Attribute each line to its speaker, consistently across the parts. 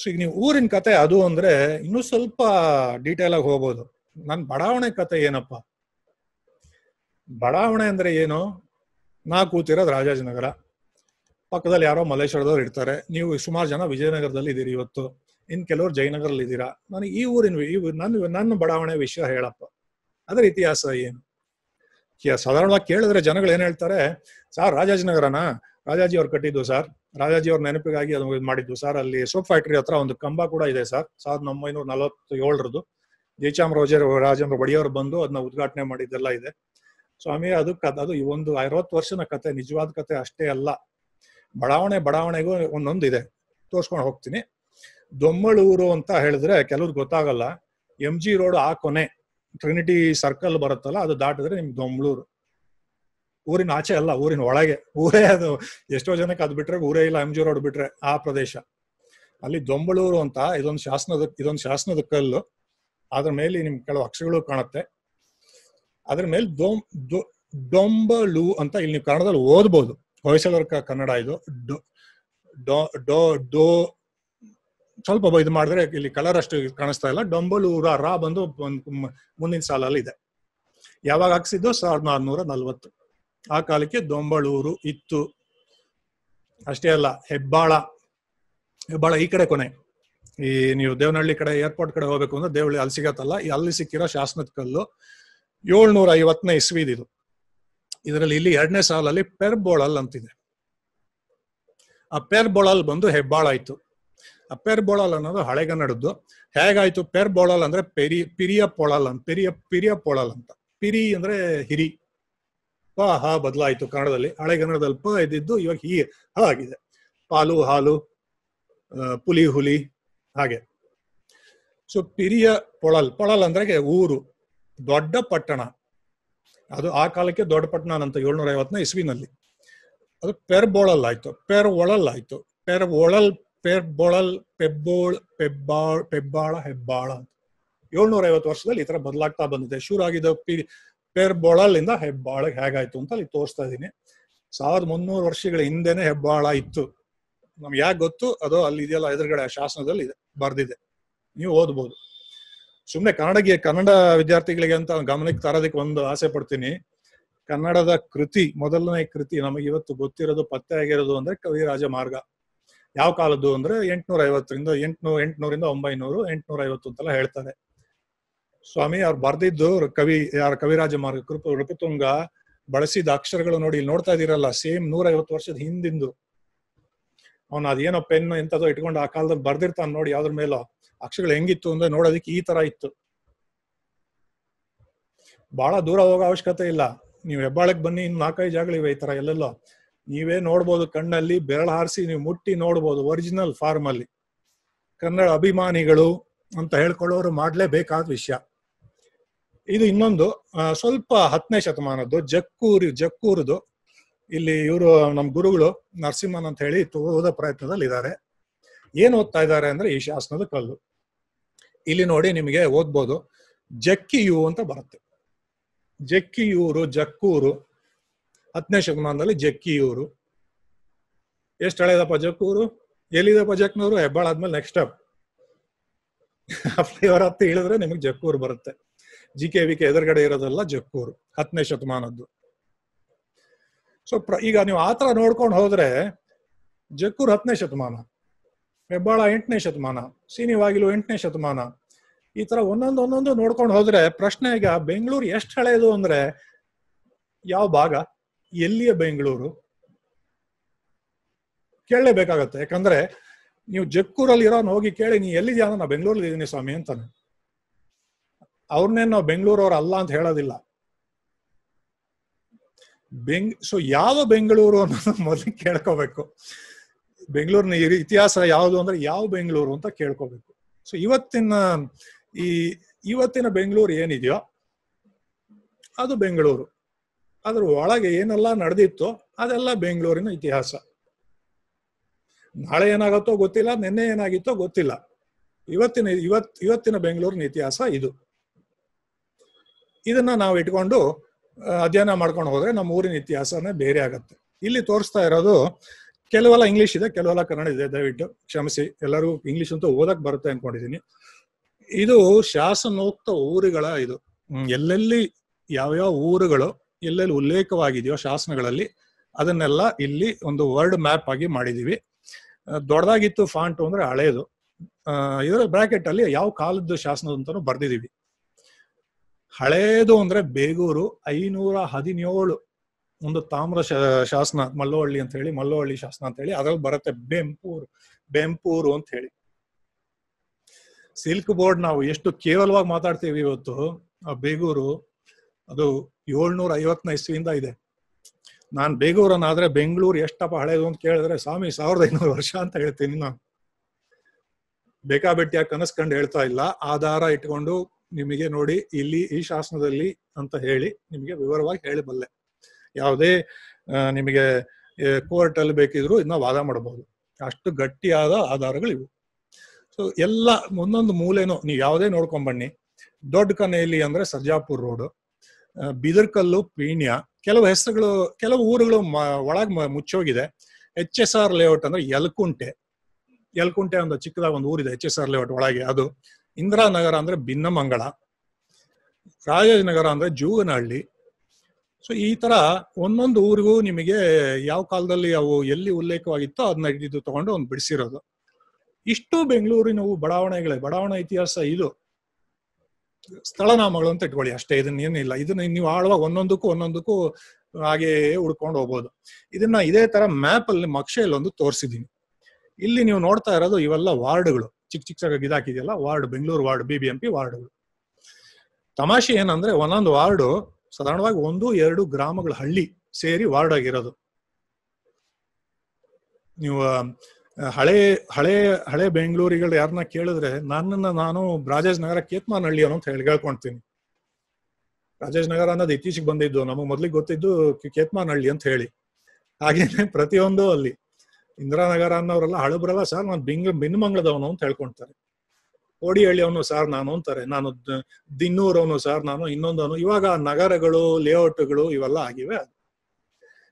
Speaker 1: so ಈಗ ನೀವು ಊರಿನ ಕತೆ ಅದು ಅಂದ್ರೆ ಇನ್ನೂ ಸ್ವಲ್ಪ ಡೀಟೇಲ್ ಆಗಿ ಹೋಗ್ಬೋದು ನನ್ ಬಡಾವಣೆ ಕತೆ ಏನಪ್ಪ ಬಡಾವಣೆ ಅಂದ್ರೆ ಏನು ನಾ ಕೂತಿರೋದು ರಾಜಾಜಿನಗರ ಪಕ್ಕದಲ್ಲಿ ಯಾರೋ ಮಲೇಶ್ವರದವ್ರು ಇರ್ತಾರೆ ನೀವು ಸುಮಾರು ಜನ ವಿಜಯನಗರದಲ್ಲಿ ಇದ್ದೀರಿ ಇವತ್ತು ಇನ್ ಕೆಲವರು ಜಯನಗರಲ್ಲಿ ಇದ್ದೀರಾ ನಾನು ಈ ಊರಿನ ಈ ನನ್ನ ನನ್ನ ಬಡಾವಣೆ ವಿಷಯ ಹೇಳಪ್ಪ ಅದರ ಇತಿಹಾಸ ಏನು ಸಾಧಾರಣವಾಗಿ ಕೇಳಿದ್ರೆ ಜನಗಳು ಏನ್ ಹೇಳ್ತಾರೆ ಸಾರ್ ರಾಜಾಜಿನಗರನಾ ರಾಜಾಜಿ ಅವ್ರು ಕಟ್ಟಿದ್ದು ಸಾರ್ ರಾಜಾಜಿ ಅವ್ರ ನೆನಪಿಗಾಗಿ ಅದು ಮಾಡಿದ್ವಿ ಸರ್ ಅಲ್ಲಿ ಸೋಪ್ ಫ್ಯಾಕ್ಟ್ರಿ ಹತ್ರ ಒಂದು ಕಂಬ ಕೂಡ ಇದೆ ಸರ್ ಸಾವಿರದ ಒಂಬೈನೂರ ಏಳರದು ಜಯಚಾಮ್ ರೋಜರ್ ರಾಜೇಂದ್ರ ಒಡೆಯವರು ಬಂದು ಅದನ್ನ ಉದ್ಘಾಟನೆ ಮಾಡಿದ್ದೆಲ್ಲ ಇದೆ ಸ್ವಾಮಿ ಅದು ಅದು ಈ ಒಂದು ಐವತ್ತು ವರ್ಷದ ಕತೆ ನಿಜವಾದ ಕತೆ ಅಷ್ಟೇ ಅಲ್ಲ ಬಡಾವಣೆ ಬಡಾವಣೆಗೂ ಇದೆ ತೋರ್ಸ್ಕೊಂಡು ಹೋಗ್ತೀನಿ ದೊಮ್ಮಳೂರು ಅಂತ ಹೇಳಿದ್ರೆ ಕೆಲವ್ರ್ ಗೊತ್ತಾಗಲ್ಲ ಎಂ ಜಿ ರೋಡ್ ಆ ಕೊನೆ ಟ್ರಿನಿಟಿ ಸರ್ಕಲ್ ಬರುತ್ತಲ್ಲ ಅದು ದಾಟಿದ್ರೆ ನಿಮ್ಗೆ ದೊಮ್ಮಳೂರು ಊರಿನ ಆಚೆ ಅಲ್ಲ ಊರಿನ ಒಳಗೆ ಊರೇ ಅದು ಎಷ್ಟೋ ಜನಕ್ಕೆ ಅದು ಬಿಟ್ರೆ ಊರೇ ಇಲ್ಲ ಎಂಜಿ ರೋಡ್ ಬಿಟ್ರೆ ಆ ಪ್ರದೇಶ ಅಲ್ಲಿ ದೊಂಬಳೂರು ಅಂತ ಇದೊಂದು ಶಾಸನದ ಇದೊಂದು ಶಾಸನದ ಕಲ್ಲು ಅದ್ರ ಮೇಲೆ ನಿಮ್ ಕೆಲವು ಅಕ್ಷರಗಳು ಕಾಣುತ್ತೆ ಅದ್ರ ಮೇಲೆ ಡೊಂಬಳು ಅಂತ ಇಲ್ಲಿ ನೀವು ಕನ್ನಡದಲ್ಲಿ ಓದ್ಬೋದು ಹೊಯ್ಸಳರ ಕನ್ನಡ ಇದು ಡೋ ಡೋ ಡೋ ಸ್ವಲ್ಪ ಇದು ಮಾಡಿದ್ರೆ ಇಲ್ಲಿ ಕಲರ್ ಅಷ್ಟು ಕಾಣಿಸ್ತಾ ಇಲ್ಲ ಡೊಂಬಳೂರ ರಾ ಬಂದು ಮುಂದಿನ ಸಾಲಲ್ಲಿ ಇದೆ ಯಾವಾಗ ಹಾಕ್ಸಿದ್ದು ಸಾವಿರದ ನಾನ್ನೂರ ನಲ್ವತ್ತು ಆ ಕಾಲಕ್ಕೆ ದೊಂಬಳೂರು ಇತ್ತು ಅಷ್ಟೇ ಅಲ್ಲ ಹೆಬ್ಬಾಳ ಹೆಬ್ಬಾಳ ಈ ಕಡೆ ಕೊನೆ ಈ ನೀವು ದೇವನಹಳ್ಳಿ ಕಡೆ ಏರ್ಪೋರ್ಟ್ ಕಡೆ ಹೋಗ್ಬೇಕು ಅಂದ್ರೆ ದೇವಳ್ಳಿ ಅಲ್ಲಿ ಸಿಗತ್ತಲ್ಲ ಅಲ್ಲಿ ಸಿಕ್ಕಿರೋ ಶಾಸನದ ಕಲ್ಲು ಏಳ್ನೂರ ಐವತ್ತನೇ ಇಸ್ವಿದಿದು ಇದರಲ್ಲಿ ಇಲ್ಲಿ ಎರಡನೇ ಸಾಲಲ್ಲಿ ಪೆರ್ಬೋಳಲ್ ಅಂತಿದೆ ಆ ಪೆರ್ಬೋಳಲ್ ಬಂದು ಹೆಬ್ಬಾಳ ಆಯ್ತು ಆ ಪೆರ್ಬೋಳಲ್ ಅನ್ನೋದು ಹಳೆಗನ್ನಡದ್ದು ಹೇಗಾಯ್ತು ಪೆರ್ಬೋಳಲ್ ಅಂದ್ರೆ ಪೆರಿ ಪಿರಿಯ ಪೊಳಲ್ ಅಂತ ಪೆರಿಯ ಪಿರಿಯ ಪೊಳಲ್ ಅಂತ ಪಿರಿ ಅಂದ್ರೆ ಹಿರಿ ಪ ಹ ಬದಲಾಯಿತು ಕನ್ನಡದಲ್ಲಿ ಹಳೆ ಪ ಇದ್ದಿದ್ದು ಇವಾಗ ಹೀ ಹ ಆಗಿದೆ ಪಾಲು ಹಾಲು ಪುಲಿ ಹುಲಿ ಹಾಗೆ ಸೊ ಪಿರಿಯ ಪೊಳಲ್ ಪೊಳಲ್ ಅಂದ್ರೆ ಊರು ದೊಡ್ಡ ಪಟ್ಟಣ ಅದು ಆ ಕಾಲಕ್ಕೆ ದೊಡ್ಡ ಪಟ್ಟಣ ಅಂತ ಏಳ್ನೂರ ಐವತ್ತನ ಇಸ್ವಿನಲ್ಲಿ ಅದು ಬೋಳಲ್ ಆಯ್ತು ಪೆರ್ ಒಳಲ್ ಆಯ್ತು ಪೆರ್ ಒಳಲ್ ಪೆರ್ ಬೊಳಲ್ ಪೆಬ್ಬೋಳ್ ಪೆಬ್ಬಾಳ್ ಪೆಬ್ಬಾಳ ಹೆಬ್ಬಾಳ ಅಂತ ಏಳ್ನೂರ ಐವತ್ತು ವರ್ಷದಲ್ಲಿ ಈ ತರ ಬದಲಾಗ್ತಾ ಬಂದಿದೆ ಶುರು ಆಗಿದ್ದ ಪಿ ಹೆಬ್ಬೆರ್ಬೋಳಲ್ಲಿಂದ ಹೆಬ್ಬಾಳ ಹೇಗಾಯ್ತು ಅಂತ ಅಲ್ಲಿ ತೋರಿಸ್ತಾ ಇದ್ದೀನಿ ಸಾವಿರದ ಮುನ್ನೂರು ವರ್ಷಗಳ ಹಿಂದೆನೆ ಹೆಬ್ಬಾಳ ಇತ್ತು ನಮ್ಗೆ ಯಾಕೆ ಗೊತ್ತು ಅದು ಅಲ್ಲಿ ಇದೆಯಲ್ಲ ಎದುರುಗಡೆ ಶಾಸನದಲ್ಲಿ ಇದೆ ಬರ್ದಿದೆ ನೀವು ಓದ್ಬೋದು ಸುಮ್ಮನೆ ಕನ್ನಡಗೆ ಕನ್ನಡ ವಿದ್ಯಾರ್ಥಿಗಳಿಗೆ ಅಂತ ಗಮನಕ್ಕೆ ತರೋದಕ್ಕೆ ಒಂದು ಆಸೆ ಪಡ್ತೀನಿ ಕನ್ನಡದ ಕೃತಿ ಮೊದಲನೇ ಕೃತಿ ನಮಗೆ ಇವತ್ತು ಗೊತ್ತಿರೋದು ಪತ್ತೆ ಆಗಿರೋದು ಅಂದ್ರೆ ಕವಿರಾಜ ಮಾರ್ಗ ಯಾವ ಕಾಲದ್ದು ಅಂದ್ರೆ ಎಂಟ್ನೂರ ಐವತ್ತರಿಂದ ಎಂಟ್ನೂರ ಎಂಟ್ನೂರಿಂದ ಒಂಬೈನೂರು ಎಂಟ್ನೂರ ಐವತ್ತು ಅಂತೆಲ್ಲ ಹೇಳ್ತಾರೆ ಸ್ವಾಮಿ ಅವ್ರು ಬರ್ದಿದ್ದು ಕವಿ ಯಾರ ಕವಿರಾಜ ಮಾರ್ಗ ಕೃಪ ಋಪತುಂಗ ಬಳಸಿದ ಅಕ್ಷರಗಳು ನೋಡಿ ಇಲ್ಲಿ ನೋಡ್ತಾ ಇದೀರಲ್ಲ ಸೇಮ್ ನೂರ ಐವತ್ತು ವರ್ಷದ ಹಿಂದಿಂದು ಅವನು ಅದೇನೋ ಪೆನ್ ಎಂತದೋ ಇಟ್ಕೊಂಡು ಆ ಕಾಲದಲ್ಲಿ ಬರ್ದಿರ್ತಾನೆ ನೋಡಿ ಯಾವ್ದ್ರ ಮೇಲೋ ಅಕ್ಷರಗಳು ಹೆಂಗಿತ್ತು ಅಂದ್ರೆ ನೋಡೋದಕ್ಕೆ ಈ ತರ ಇತ್ತು ಬಹಳ ದೂರ ಹೋಗೋ ಅವಶ್ಯಕತೆ ಇಲ್ಲ ನೀವು ಹೆಬ್ಬಾಳಕ್ ಬನ್ನಿ ಇನ್ನು ನಾಲ್ಕೈದು ಜಾಗಗಳಿವೆ ಈ ತರ ಎಲ್ಲೆಲ್ಲೋ ನೀವೇ ನೋಡ್ಬೋದು ಕಣ್ಣಲ್ಲಿ ಬೆರಳ ಹಾರಿಸಿ ನೀವು ಮುಟ್ಟಿ ನೋಡ್ಬೋದು ಒರಿಜಿನಲ್ ಫಾರ್ಮ್ ಅಲ್ಲಿ ಕನ್ನಡ ಅಭಿಮಾನಿಗಳು ಅಂತ ಹೇಳ್ಕೊಳ್ಳೋರು ಮಾಡ್ಲೇಬೇಕಾದ ವಿಷಯ ಇದು ಇನ್ನೊಂದು ಸ್ವಲ್ಪ ಹತ್ತನೇ ಶತಮಾನದ್ದು ಜಕ್ಕೂರಿ ಜಕ್ಕೂರದು ಇಲ್ಲಿ ಇವರು ನಮ್ಮ ಗುರುಗಳು ನರಸಿಂಹನ್ ಅಂತ ಹೇಳಿ ತೋದ ಪ್ರಯತ್ನದಲ್ಲಿ ಇದ್ದಾರೆ ಏನ್ ಓದ್ತಾ ಇದ್ದಾರೆ ಅಂದ್ರೆ ಈ ಶಾಸನದ ಕಲ್ಲು ಇಲ್ಲಿ ನೋಡಿ ನಿಮಗೆ ಓದ್ಬೋದು ಜಕ್ಕಿಯು ಅಂತ ಬರುತ್ತೆ ಜಕ್ಕಿಯೂರು ಜಕ್ಕೂರು ಹತ್ತನೇ ಶತಮಾನದಲ್ಲಿ ಜಕ್ಕಿಯೂರು ಎಷ್ಟು ಹಳೆಯದಪ್ಪ ಜಕ್ಕೂರು ಎಲ್ಲಿದಪ್ಪ ಜಕ್ನೂರು ಹೆಬ್ಬಾಳ್ ಆದ್ಮೇಲೆ ನೆಕ್ಸ್ಟ್ ಸ್ಟೆಪ್ ಇವರ ಹತ್ತಿ ಇಳಿದ್ರೆ ನಿಮಗೆ ಜಕ್ಕೂರು ಬರುತ್ತೆ ಜಿ ಕೆ ವಿ ಕೆ ಎದುರುಗಡೆ ಇರೋದೆಲ್ಲ ಜಕ್ಕೂರು ಹತ್ತನೇ ಶತಮಾನದ್ದು ಸೊ ಪ್ರ ಈಗ ನೀವು ಆತರ ನೋಡ್ಕೊಂಡು ಹೋದ್ರೆ ಜಕ್ಕೂರು ಹತ್ತನೇ ಶತಮಾನ ಹೆಬ್ಬಾಳ ಎಂಟನೇ ಶತಮಾನ ಸೀನಿವಾಗಿಲು ಎಂಟನೇ ಶತಮಾನ ಈ ತರ ಒಂದೊಂದು ಒಂದೊಂದು ನೋಡ್ಕೊಂಡು ಹೋದ್ರೆ ಪ್ರಶ್ನೆ ಈಗ ಬೆಂಗಳೂರು ಎಷ್ಟು ಹಳೆಯದು ಅಂದ್ರೆ ಯಾವ ಭಾಗ ಎಲ್ಲಿಯ ಬೆಂಗಳೂರು ಕೇಳಲೇಬೇಕಾಗತ್ತೆ ಯಾಕಂದ್ರೆ ನೀವು ಜಕ್ಕೂರಲ್ಲಿ ಇರೋನ್ ಹೋಗಿ ಕೇಳಿ ನೀ ಎಲ್ಲಿದ್ಯಾ ನಾ ಬೆಂಗಳೂರಲ್ಲಿ ಇದ್ದೀನಿ ಸ್ವಾಮಿ ಅಂತಾನೆ ಅವ್ರನ್ನೇ ನಾವು ಬೆಂಗಳೂರವ್ರು ಅಲ್ಲ ಅಂತ ಹೇಳೋದಿಲ್ಲ ಬೆಂಗ್ ಸೊ ಯಾವ ಬೆಂಗಳೂರು ಅನ್ನೋದು ಮೊದಲು ಕೇಳ್ಕೋಬೇಕು ಬೆಂಗಳೂರಿನ ಇತಿಹಾಸ ಯಾವುದು ಅಂದ್ರೆ ಯಾವ ಬೆಂಗಳೂರು ಅಂತ ಕೇಳ್ಕೋಬೇಕು ಸೊ ಇವತ್ತಿನ ಈ ಇವತ್ತಿನ ಬೆಂಗಳೂರು ಏನಿದೆಯೋ ಅದು ಬೆಂಗಳೂರು ಅದ್ರ ಒಳಗೆ ಏನೆಲ್ಲ ನಡೆದಿತ್ತೋ ಅದೆಲ್ಲ ಬೆಂಗಳೂರಿನ ಇತಿಹಾಸ ನಾಳೆ ಏನಾಗುತ್ತೋ ಗೊತ್ತಿಲ್ಲ ನಿನ್ನೆ ಏನಾಗಿತ್ತೋ ಗೊತ್ತಿಲ್ಲ ಇವತ್ತಿನ ಇವತ್ ಇವತ್ತಿನ ಬೆಂಗಳೂರಿನ ಇತಿಹಾಸ ಇದು ಇದನ್ನ ನಾವು ಇಟ್ಕೊಂಡು ಅಧ್ಯಯನ ಮಾಡ್ಕೊಂಡು ಹೋದ್ರೆ ನಮ್ಮ ಊರಿನ ಇತಿಹಾಸನೇ ಬೇರೆ ಆಗತ್ತೆ ಇಲ್ಲಿ ತೋರಿಸ್ತಾ ಇರೋದು ಕೆಲವೆಲ್ಲ ಇಂಗ್ಲಿಷ್ ಇದೆ ಕೆಲವೆಲ್ಲ ಕನ್ನಡ ಇದೆ ದಯವಿಟ್ಟು ಕ್ಷಮಿಸಿ ಎಲ್ಲರೂ ಇಂಗ್ಲಿಷ್ ಅಂತ ಓದಕ್ ಬರುತ್ತೆ ಅನ್ಕೊಂಡಿದೀನಿ ಇದು ಶಾಸನೋಕ್ತ ಊರುಗಳ ಇದು ಎಲ್ಲೆಲ್ಲಿ ಯಾವ್ಯಾವ ಊರುಗಳು ಎಲ್ಲೆಲ್ಲಿ ಉಲ್ಲೇಖವಾಗಿದೆಯೋ ಶಾಸನಗಳಲ್ಲಿ ಅದನ್ನೆಲ್ಲ ಇಲ್ಲಿ ಒಂದು ವರ್ಡ್ ಮ್ಯಾಪ್ ಆಗಿ ಮಾಡಿದೀವಿ ದೊಡ್ಡದಾಗಿತ್ತು ಫಾಂಟು ಅಂದ್ರೆ ಹಳೇದು ಇದರ ಬ್ರಾಕೆಟ್ ಅಲ್ಲಿ ಯಾವ ಕಾಲದ್ದು ಶಾಸನ ಅಂತಾನು ಬರ್ದಿದೀವಿ ಹಳೇದು ಅಂದ್ರೆ ಬೇಗೂರು ಐನೂರ ಹದಿನೇಳು ಒಂದು ತಾಮ್ರ ಶಾಸನ ಮಲ್ಲೋಹಳ್ಳಿ ಅಂತ ಹೇಳಿ ಮಲ್ಲೋಹಳ್ಳಿ ಶಾಸನ ಅಂತ ಹೇಳಿ ಅದ್ರಲ್ಲಿ ಬರುತ್ತೆ ಬೆಂಪೂರು ಬೆಂಪೂರು ಅಂತ ಹೇಳಿ ಸಿಲ್ಕ್ ಬೋರ್ಡ್ ನಾವು ಎಷ್ಟು ಕೇವಲವಾಗಿ ಮಾತಾಡ್ತೀವಿ ಇವತ್ತು ಆ ಬೇಗೂರು ಅದು ಏಳ್ನೂರ ಐವತ್ನ ಇಸ್ವಿಯಿಂದ ಇದೆ ನಾನ್ ಬೇಗೂರನ್ನಾದ್ರೆ ಬೆಂಗಳೂರು ಎಷ್ಟಪ್ಪ ಹಳೇದು ಅಂತ ಕೇಳಿದ್ರೆ ಸ್ವಾಮಿ ಸಾವಿರದ ಐನೂರು ವರ್ಷ ಅಂತ ಹೇಳ್ತೀನಿ ನಾನು ಬೇಕಾಬೆಟ್ಟಿಯಾಗಿ ಕನಸ್ಕೊಂಡು ಹೇಳ್ತಾ ಇಲ್ಲ ಆಧಾರ ಇಟ್ಕೊಂಡು ನಿಮಗೆ ನೋಡಿ ಇಲ್ಲಿ ಈ ಶಾಸನದಲ್ಲಿ ಅಂತ ಹೇಳಿ ನಿಮಗೆ ವಿವರವಾಗಿ ಹೇಳಬಲ್ಲೆ ಯಾವುದೇ ನಿಮಗೆ ಕೋರ್ಟ್ ಅಲ್ಲಿ ಬೇಕಿದ್ರು ಇದನ್ನ ವಾದ ಮಾಡಬಹುದು ಅಷ್ಟು ಗಟ್ಟಿಯಾದ ಆಧಾರಗಳು ಸೊ ಎಲ್ಲ ಒಂದೊಂದು ಮೂಲೆನೂ ನೀವು ಯಾವುದೇ ಬನ್ನಿ ದೊಡ್ಡ ಕನೆಯಲ್ಲಿ ಅಂದ್ರೆ ಸರ್ಜಾಪುರ್ ರೋಡ್ ಬಿದರ್ಕಲ್ಲು ಪೀಣ್ಯ ಕೆಲವು ಹೆಸರುಗಳು ಕೆಲವು ಊರುಗಳು ಒಳಗ್ ಮುಚ್ಚೋಗಿದೆ ಎಚ್ ಎಸ್ ಆರ್ ಲೇಔಟ್ ಅಂದ್ರೆ ಯಲ್ಕುಂಟೆ ಯಲ್ಕುಂಟೆ ಒಂದು ಚಿಕ್ಕದಾಗ ಒಂದು ಊರಿದೆ ಎಚ್ ಎಸ್ ಆರ್ ಲೇಔಟ್ ಒಳಗೆ ಅದು ಇಂದಿರಾನಗರ ಅಂದ್ರೆ ಭಿನ್ನಮಂಗಳ ನಗರ ಅಂದ್ರೆ ಜೂಗನಹಳ್ಳಿ ಸೊ ಈ ತರ ಒಂದೊಂದು ಊರಿಗೂ ನಿಮಗೆ ಯಾವ ಕಾಲದಲ್ಲಿ ಅವು ಎಲ್ಲಿ ಉಲ್ಲೇಖವಾಗಿತ್ತೋ ಅದನ್ನ ಹಿಡಿದು ತಗೊಂಡು ಒಂದು ಬಿಡಿಸಿರೋದು ಇಷ್ಟು ಬೆಂಗಳೂರಿನ ಬಡಾವಣೆಗಳೇ ಬಡಾವಣೆ ಇತಿಹಾಸ ಇದು ಸ್ಥಳನಾಮಗಳು ಅಂತ ಇಟ್ಕೊಳ್ಳಿ ಅಷ್ಟೇ ಇದನ್ನ ಏನಿಲ್ಲ ಇದನ್ನ ನೀವು ಆಳ್ವಾಗ ಒಂದೊಂದಕ್ಕೂ ಒಂದೊಂದಕ್ಕೂ ಹಾಗೆ ಹುಡ್ಕೊಂಡು ಹೋಗ್ಬೋದು ಇದನ್ನ ಇದೇ ತರ ಮ್ಯಾಪ್ ಅಲ್ಲಿ ನಕ್ಷೆಯಲ್ಲಿ ಒಂದು ತೋರಿಸಿದೀನಿ ಇಲ್ಲಿ ನೀವು ನೋಡ್ತಾ ಇರೋದು ಇವೆಲ್ಲ ವಾರ್ಡ್ಗಳು ಚಿಕ್ಕ ಚಿಕ್ಕ ಇದಾಕಿದೆಯಲ್ಲ ward Bengaluru ward B B M P ವಾರ್ಡ್ಗಳು ತಮಾಷೆ ಏನಂದ್ರೆ ಒಂದೊಂದು ವಾರ್ಡು ಸಾಧಾರಣವಾಗಿ ಒಂದು ಎರಡು ಗ್ರಾಮಗಳ ಹಳ್ಳಿ ಸೇರಿ ವಾರ್ಡ್ ಆಗಿರೋದು ನೀವು ಹಳೆ ಹಳೆ ಹಳೆ ಬೆಂಗಳೂರಿಗಳು ಯಾರನ್ನ ಕೇಳಿದ್ರೆ ನನ್ನನ್ನ ನಾನು ರಾಜೇಶ್ ನಗರ ಹಳ್ಳಿ ಅನ್ನೋ ಅಂತ ಹೇಳಿ ಹೇಳ್ಕೊಂತೀನಿ ರಾಜೇಶ್ ನಗರ ಅನ್ನೋದು ಇತ್ತೀಚೆಗೆ ಬಂದಿದ್ದು ನಮಗೆ ಮೊದ್ಲಿಗೆ ಗೊತ್ತಿದ್ದು ಹಳ್ಳಿ ಅಂತ ಹೇಳಿ ಹಾಗೇನೆ ಪ್ರತಿಯೊಂದು ಅಲ್ಲಿ ಇಂದಿರಾನಗರ ಅನ್ನೋರೆಲ್ಲ ಹಳಬ್ರಲ್ಲ ಸರ್ ನಾನು ಬಿಂಗ್ ಮಿನ್ಮಂಗ್ಳದವನು ಅಂತ ಹೇಳ್ಕೊಂತಾರೆ ಅವನು ಸರ್ ನಾನು ಅಂತಾರೆ ನಾನು ದಿನ್ನೂರವನು ಸರ್ ನಾನು ಇನ್ನೊಂದವನು ಇವಾಗ ನಗರಗಳು ಲೇಔಟ್ಗಳು ಇವೆಲ್ಲ ಆಗಿವೆ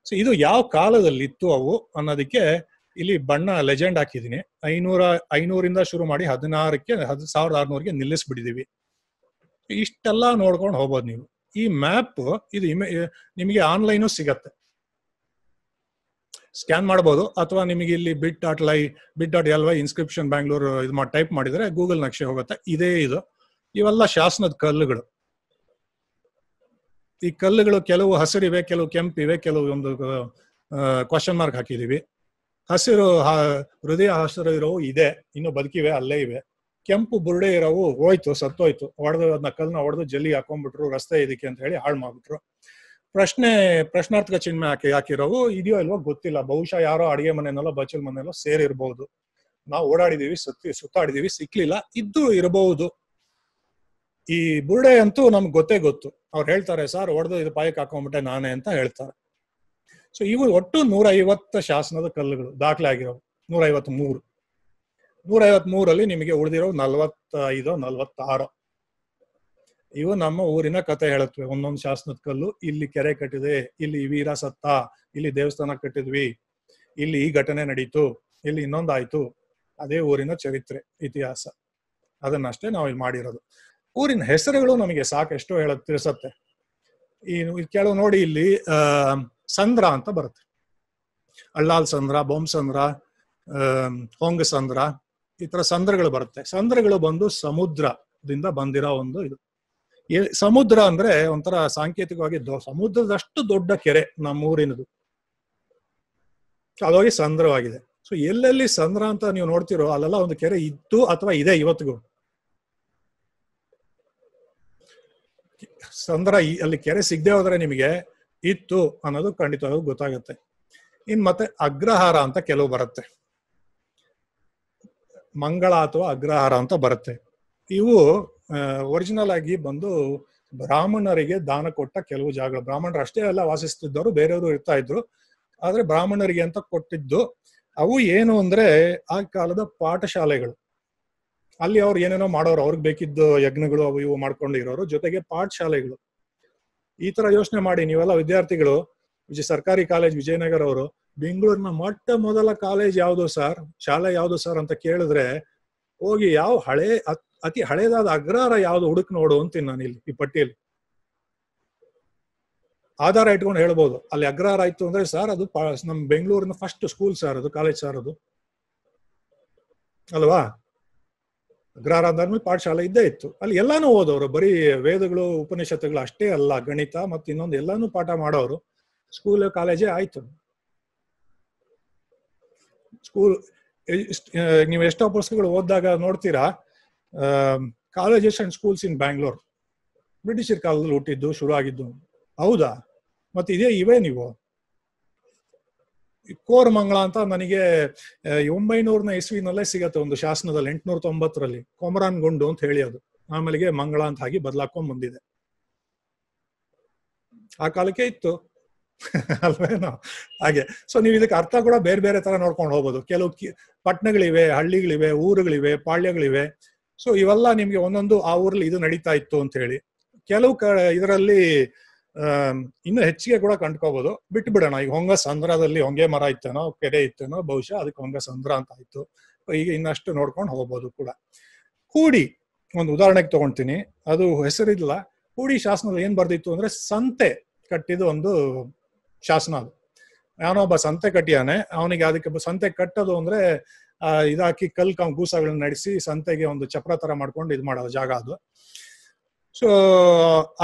Speaker 1: ಸೊ ಇದು ಯಾವ ಕಾಲದಲ್ಲಿ ಇತ್ತು ಅವು ಅನ್ನೋದಕ್ಕೆ ಇಲ್ಲಿ ಬಣ್ಣ ಲೆಜೆಂಡ್ ಹಾಕಿದ್ದೀನಿ ಐನೂರ ಐನೂರಿಂದ ಶುರು ಮಾಡಿ ಹದಿನಾರಕ್ಕೆ ಹದ್ ಸಾವಿರದ ಆರ್ನೂರಿಗೆ ನಿಲ್ಲಿಸ್ಬಿಟ್ಟಿದೀವಿ ಇಷ್ಟೆಲ್ಲ ನೋಡ್ಕೊಂಡು ಹೋಗ್ಬೋದು ನೀವು ಈ ಮ್ಯಾಪ್ ಇದು ನಿಮಗೆ ಆನ್ಲೈನು ಸಿಗತ್ತೆ ಸ್ಕ್ಯಾನ್ ಮಾಡಬಹುದು ಅಥವಾ ನಿಮಗೆ ಇಲ್ಲಿ bit dot ly bit dot L Y inscription Bangalore ಇದು ಟೈಪ್ ಮಾಡಿದರೆ ಗೂಗಲ್ ನಕ್ಷೆ ಹೋಗುತ್ತೆ ಇದೇ ಇದು ಇವೆಲ್ಲ ಶಾಸನದ ಕಲ್ಲುಗಳು ಈ ಕಲ್ಲುಗಳು ಕೆಲವು ಹಸಿರಿವೆ ಕೆಲವು ಕೆಂಪಿವೆ ಕೆಲವು ಒಂದು ಕ್ವಶನ್ ಮಾರ್ಕ್ ಹಾಕಿದೀವಿ ಹಸಿರು ಹೃದಯ ಹಸಿರು ಇರೋವು ಇದೆ ಇನ್ನು ಬದುಕಿವೆ ಅಲ್ಲೇ ಇವೆ ಕೆಂಪು ಬುರುಡೆ ಇರೋವು ಹೋಯ್ತು ಸತ್ತೋಯ್ತು ಹೊಡೆದು ಅದನ್ನ ಕಲ್ನ ಹೊಡೆದು ಜಲ್ಲಿ ಹಾಕೊಂಡ್ಬಿಟ್ರು ರಸ್ತೆ ಇದಕ್ಕೆ ಅಂತ ಹೇಳಿ ಹಾಳು ಮಾಡ್ಬಿಟ್ರು ಪ್ರಶ್ನೆ ಪ್ರಶ್ನಾರ್ಥಕ ಚಿಹ್ನೆ ಹಾಕಿ ಹಾಕಿರೋವು ಇದೆಯೋ ಇಲ್ವೋ ಗೊತ್ತಿಲ್ಲ ಬಹುಶಃ ಯಾರೋ ಅಡಿಗೆ ಮನೆಯಲ್ಲೋ ಬಚ್ಚಲ್ ಮನೆಯಲ್ಲೋ ಸೇರಿರ್ಬಹುದು ನಾವು ಓಡಾಡಿದೀವಿ ಸುತ್ತಿ ಸುತ್ತಾಡಿದೀವಿ ಸಿಕ್ಲಿಲ್ಲ ಇದ್ದು ಇರಬಹುದು ಈ ಬುರ್ಡೆ ಅಂತೂ ನಮ್ಗೆ ಗೊತ್ತೇ ಗೊತ್ತು ಅವ್ರು ಹೇಳ್ತಾರೆ ಸರ್ ಹೊಡೆದು ಇದು ಪಾಯಕ್ ಹಾಕೊಂಡ್ಬಿಟ್ಟೆ ನಾನೇ ಅಂತ ಹೇಳ್ತಾರೆ ಸೊ ಇವು ಒಟ್ಟು ನೂರ ಐವತ್ತು ಶಾಸನದ ಕಲ್ಲುಗಳು ದಾಖಲೆ ಆಗಿರೋವು ನೂರ ಐವತ್ ಮೂರು ನೂರ ಐವತ್ ಮೂರಲ್ಲಿ ನಿಮಗೆ ಉಳಿದಿರೋ ನಲ್ವತ್ತೈದೋ ನಲ್ವತ್ತಾರೋ ಇವು ನಮ್ಮ ಊರಿನ ಕತೆ ಹೇಳುತ್ತವೆ ಒಂದೊಂದು ಶಾಸನದ ಕಲ್ಲು ಇಲ್ಲಿ ಕೆರೆ ಕಟ್ಟಿದೆ ಇಲ್ಲಿ ವೀರ ಸತ್ತ ಇಲ್ಲಿ ದೇವಸ್ಥಾನ ಕಟ್ಟಿದ್ವಿ ಇಲ್ಲಿ ಈ ಘಟನೆ ನಡೀತು ಇಲ್ಲಿ ಇನ್ನೊಂದಾಯ್ತು ಅದೇ ಊರಿನ ಚರಿತ್ರೆ ಇತಿಹಾಸ ಅದನ್ನಷ್ಟೇ ನಾವು ಇಲ್ಲಿ ಮಾಡಿರೋದು ಊರಿನ ಹೆಸರುಗಳು ನಮಗೆ ಸಾಕೆಷ್ಟು ಹೇಳ ತಿಳಿಸತ್ತೆ ಈ ಕೆಲವು ನೋಡಿ ಇಲ್ಲಿ ಸಂದ್ರ ಅಂತ ಬರುತ್ತೆ ಅಳ್ಳಾಲ್ ಸಂದ್ರ ಬೊಂಬ್ಸಂದ್ರ ಹೊಂಗ ಸಂದ್ರ ಈ ತರ ಸಂದ್ರಗಳು ಬರುತ್ತೆ ಸಂದ್ರಗಳು ಬಂದು ಸಮುದ್ರದಿಂದ ಬಂದಿರೋ ಒಂದು ಇದು ಸಮುದ್ರ ಅಂದ್ರೆ ಒಂಥರ ಸಾಂಕೇತಿಕವಾಗಿ ಸಮುದ್ರದಷ್ಟು ದೊಡ್ಡ ಕೆರೆ ನಮ್ಮೂರಿನದು ಅದೋಗಿ ಸಂದ್ರವಾಗಿದೆ ಸೊ ಎಲ್ಲೆಲ್ಲಿ ಸಂದ್ರ ಅಂತ ನೀವು ನೋಡ್ತಿರೋ ಅಲ್ಲೆಲ್ಲ ಒಂದು ಕೆರೆ ಇತ್ತು ಅಥವಾ ಇದೆ ಇವತ್ತಿಗೂ ಸಂದ್ರ ಅಲ್ಲಿ ಕೆರೆ ಸಿಗದೆ ಹೋದ್ರೆ ನಿಮಗೆ ಇತ್ತು ಅನ್ನೋದು ಖಂಡಿತವಾಗೂ ಗೊತ್ತಾಗುತ್ತೆ ಇನ್ ಮತ್ತೆ ಅಗ್ರಹಾರ ಅಂತ ಕೆಲವು ಬರುತ್ತೆ ಮಂಗಳ ಅಥವಾ ಅಗ್ರಹಾರ ಅಂತ ಬರುತ್ತೆ ಇವು ಒರಿಜಿನಲ್ ಆಗಿ ಬಂದು ಬ್ರಾಹ್ಮಣರಿಗೆ ದಾನ ಕೊಟ್ಟ ಕೆಲವು ಜಾಗಗಳು ಬ್ರಾಹ್ಮಣರು ಅಷ್ಟೇ ಎಲ್ಲ ವಾಸಿಸ್ತಿದ್ದವರು ಬೇರೆಯವರು ಇರ್ತಾ ಇದ್ರು ಆದ್ರೆ ಬ್ರಾಹ್ಮಣರಿಗೆ ಅಂತ ಕೊಟ್ಟಿದ್ದು ಅವು ಏನು ಅಂದ್ರೆ ಆ ಕಾಲದ ಪಾಠಶಾಲೆಗಳು ಅಲ್ಲಿ ಅವ್ರು ಏನೇನೋ ಮಾಡೋರು ಅವ್ರಿಗೆ ಬೇಕಿದ್ದ ಯಜ್ಞಗಳು ಅವು ಇವು ಮಾಡ್ಕೊಂಡಿರೋರು ಜೊತೆಗೆ ಪಾಠಶಾಲೆಗಳು ಈ ತರ ಯೋಚನೆ ಮಾಡಿ ನೀವೆಲ್ಲ ವಿದ್ಯಾರ್ಥಿಗಳು ವಿಜಯ ಸರ್ಕಾರಿ ಕಾಲೇಜ್ ವಿಜಯನಗರ ಅವರು ಬೆಂಗಳೂರಿನ ಮೊಟ್ಟ ಮೊದಲ ಕಾಲೇಜ್ ಯಾವುದು ಸರ್ ಶಾಲೆ ಯಾವುದು ಸರ್ ಅಂತ ಕೇಳಿದ್ರೆ ಹೋಗಿ ಯಾವ ಹಳೆ ಅತಿ ಹಳೆಯದಾದ ಅಗ್ರಹಾರ ಯಾವ್ದು ಹುಡುಕ್ ನೋಡು ಅಂತೀನಿ ನಾನು ಇಲ್ಲಿ ಈ ಪಟ್ಟಿಯಲ್ಲಿ ಆಧಾರ ಇಟ್ಕೊಂಡು ಹೇಳ್ಬೋದು ಅಲ್ಲಿ ಅಗ್ರಹಾರ ಆಯ್ತು ಅಂದ್ರೆ ಸರ್ ಅದು ನಮ್ ಬೆಂಗಳೂರಿನ ಫಸ್ಟ್ ಸ್ಕೂಲ್ ಸರ್ ಅದು ಕಾಲೇಜ್ ಸರ್ ಅದು ಅಲ್ವಾ ಅಗ್ರಹಾರ ಅಂದ್ರೆ ಪಾಠಶಾಲೆ ಇದ್ದೇ ಇತ್ತು ಅಲ್ಲಿ ಎಲ್ಲಾನು ಓದೋರು ಬರೀ ವೇದಗಳು ಉಪನಿಷತ್ತುಗಳು ಅಷ್ಟೇ ಅಲ್ಲ ಗಣಿತ ಮತ್ತೆ ಇನ್ನೊಂದು ಎಲ್ಲಾನು ಪಾಠ ಮಾಡೋರು ಸ್ಕೂಲ್ ಕಾಲೇಜೇ ಆಯ್ತು ಸ್ಕೂಲ್ ನೀವು ಎಷ್ಟೋ ಪುಸ್ತಕಗಳು ಓದಿದಾಗ ನೋಡ್ತೀರಾ colleges and schools in Bangalore ಬ್ರಿಟಿಷರ್ ಕಾಲದಲ್ಲಿ ಹುಟ್ಟಿದ್ದು ಶುರು ಆಗಿದ್ದು ಹೌದಾ ಮತ್ತೆ ಇದೇ ಇವೇ ನೀವು ಕೋರ್ ಮಂಗಳ ಅಂತ ನನಗೆ ಒಂಬೈನೂರನ ಇಸ್ವಿನಲ್ಲೇ ಸಿಗತ್ತೆ ಒಂದು ಶಾಸನದಲ್ಲಿ ಎಂಟುನೂರ ತೊಂಬತ್ತರಲ್ಲಿ ಕೊಮರಾನ್ ಗುಂಡು ಅಂತ ಹೇಳಿ ಅದು ಆಮೇಲೆ ಮಂಗಳ ಅಂತ ಹಾಗೆ ಬದಲಾಕೊಂಡ್ ಬಂದಿದೆ ಆ ಕಾಲಕ್ಕೆ ಇತ್ತು ಅಲ್ವೇನೋ ಹಾಗೆ ಸೊ ನೀವು ಇದಕ್ಕೆ ಅರ್ಥ ಕೂಡ ಬೇರೆ ಬೇರೆ ತರ ನೋಡ್ಕೊಂಡು ಹೋಗ್ಬೋದು ಕೆಲವು ಪಟ್ಟಣಗಳಿವೆ ಹಳ್ಳಿಗಳಿವೆ ಊರುಗಳಿವೆ ಪಾಳ್ಯಗಳಿವೆ ಸೊ ಇವೆಲ್ಲ ನಿಮ್ಗೆ ಒಂದೊಂದು ಆ ಊರಲ್ಲಿ ಇದು ನಡೀತಾ ಇತ್ತು ಅಂತ ಹೇಳಿ ಕೆಲವು ಕ ಇದರಲ್ಲಿ ಇನ್ನು ಹೆಚ್ಚಿಗೆ ಕೂಡ ಕಂಡ್ಕೋಬಹುದು ಬಿಟ್ಟು ಈಗ ಹೊಂಗ ಸಂದ್ರದಲ್ಲಿ ಹೊಂಗೆ ಮರ ಇತ್ತೇನೋ ಕೆರೆ ಇತ್ತೇನೋ ಬಹುಶಃ ಅದಕ್ಕೆ ಹೊಂಗ ಸಂದ್ರ ಅಂತ ಆಯ್ತು ಈಗ ಇನ್ನಷ್ಟು ನೋಡ್ಕೊಂಡು ಹೋಗ್ಬೋದು ಕೂಡ ಕೂಡಿ ಒಂದು ಉದಾಹರಣೆಗೆ ತಗೊಳ್ತೀನಿ ಅದು ಹೆಸರಿಲ್ಲ ಕೂಡಿ ಶಾಸನದಲ್ಲಿ ಏನ್ ಬರ್ದಿತ್ತು ಅಂದ್ರೆ ಸಂತೆ ಕಟ್ಟಿದ ಒಂದು ಶಾಸನ ಅದು ಒಬ್ಬ ಸಂತೆ ಕಟ್ಟಿಯಾನೆ ಅವನಿಗೆ ಅದಕ್ಕೆ ಸಂತೆ ಕಟ್ಟೋದು ಅಂದ್ರೆ ಇದಾಕಿ ಕಲ್ ಕೂಸಗಳನ್ನ ಗೂಸಗಳನ್ನ ನಡೆಸಿ ಸಂತೆಗೆ ಒಂದು ಚಪ್ರ ತರ ಮಾಡ್ಕೊಂಡು ಇದು ಮಾಡೋ ಜಾಗ ಅದು ಸೊ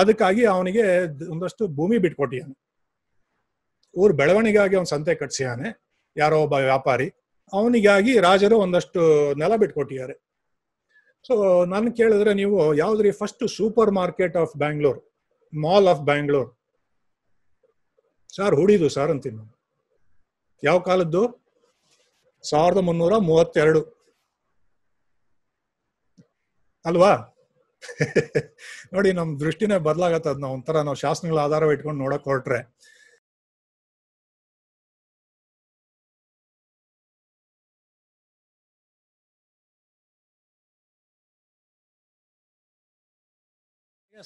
Speaker 1: ಅದಕ್ಕಾಗಿ ಅವನಿಗೆ ಒಂದಷ್ಟು ಭೂಮಿ ಬಿಟ್ಕೊಟ್ಟಿಯಾನೆ ಊರ್ ಬೆಳವಣಿಗೆಗಾಗಿ ಅವನ್ ಸಂತೆ ಕಟ್ಸಿಯಾನೆ ಯಾರೋ ಒಬ್ಬ ವ್ಯಾಪಾರಿ ಅವನಿಗಾಗಿ ರಾಜರು ಒಂದಷ್ಟು ನೆಲ ಬಿಟ್ಕೊಟ್ಟಿದ್ದಾರೆ ಸೊ ನನ್ ಕೇಳಿದ್ರೆ ನೀವು ಯಾವ್ದ್ರಿ first supermarket of Bangalore mall of Bangalore sir ಹುಡಿದು ಸರ್ ಅಂತೀನಿ ನಾನು ಯಾವ ಕಾಲದ್ದು ಸಾವಿರದ ಮುನ್ನೂರ ಮೂವತ್ತೆರಡು ಅಲ್ವಾ ನೋಡಿ ನಮ್ ದೃಷ್ಟಿನೇ ಬದಲಾಗತ್ತದ ನಾವು ಒಂಥರ ನಾವು ಶಾಸನಗಳ ಆಧಾರ ಇಟ್ಕೊಂಡು ನೋಡಕ್ ಹೊರಟ್ರೆ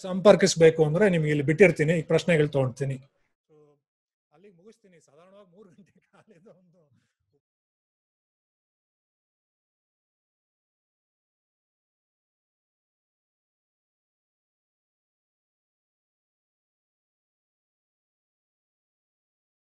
Speaker 1: ಸಂಪರ್ಕಿಸ್ಬೇಕು ಅಂದ್ರೆ ನಿಮ್ಗೆ ಇಲ್ಲಿ ಬಿಟ್ಟಿರ್ತೀನಿ ಈ ಪ್ರಶ್ನೆಗಳು ತಗೊಂಡ್ತೀನಿ ಹೋಗ್ತೀನಿ ಸಾಧಾರಣವಾಗಿ ಮೂರು ಗಂಟೆ ಕಾಲದ ಒಂದು